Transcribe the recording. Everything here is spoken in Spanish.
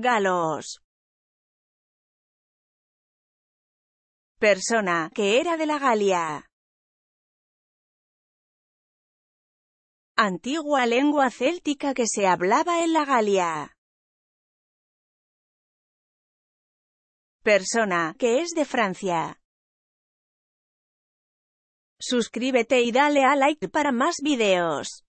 Galos. Persona, que era de la Galia. Antigua lengua céltica que se hablaba en la Galia. Persona, que es de Francia. Suscríbete y dale a like para más videos.